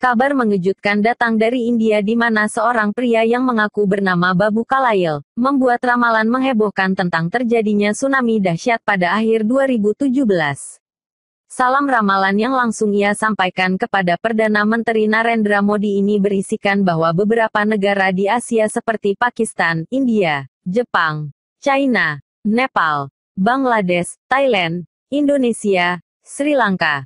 Kabar mengejutkan datang dari India di mana seorang pria yang mengaku bernama Babu Kalail membuat ramalan menghebohkan tentang terjadinya tsunami dahsyat pada akhir 2017. Salam ramalan yang langsung ia sampaikan kepada Perdana Menteri Narendra Modi ini berisikan bahwa beberapa negara di Asia seperti Pakistan, India, Jepang, China, Nepal, Bangladesh, Thailand, Indonesia, Sri Lanka,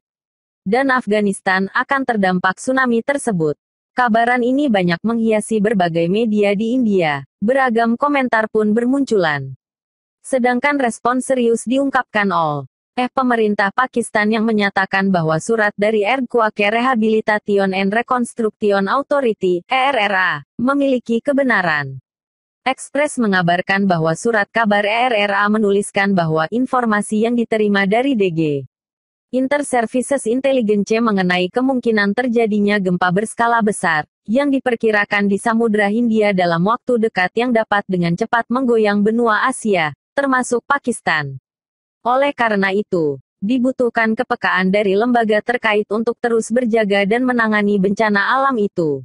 dan Afghanistan akan terdampak tsunami tersebut. Kabaran ini banyak menghiasi berbagai media di India, beragam komentar pun bermunculan. Sedangkan respon serius diungkapkan All. Eh pemerintah Pakistan yang menyatakan bahwa surat dari Erdkuake Rehabilitation and Reconstruction Authority, ERRA, memiliki kebenaran. Express mengabarkan bahwa surat kabar ERRA menuliskan bahwa informasi yang diterima dari DG. Inter Services Intelligence mengenai kemungkinan terjadinya gempa berskala besar, yang diperkirakan di Samudra Hindia dalam waktu dekat yang dapat dengan cepat menggoyang benua Asia, termasuk Pakistan. Oleh karena itu, dibutuhkan kepekaan dari lembaga terkait untuk terus berjaga dan menangani bencana alam itu.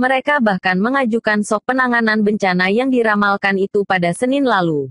Mereka bahkan mengajukan sok penanganan bencana yang diramalkan itu pada Senin lalu.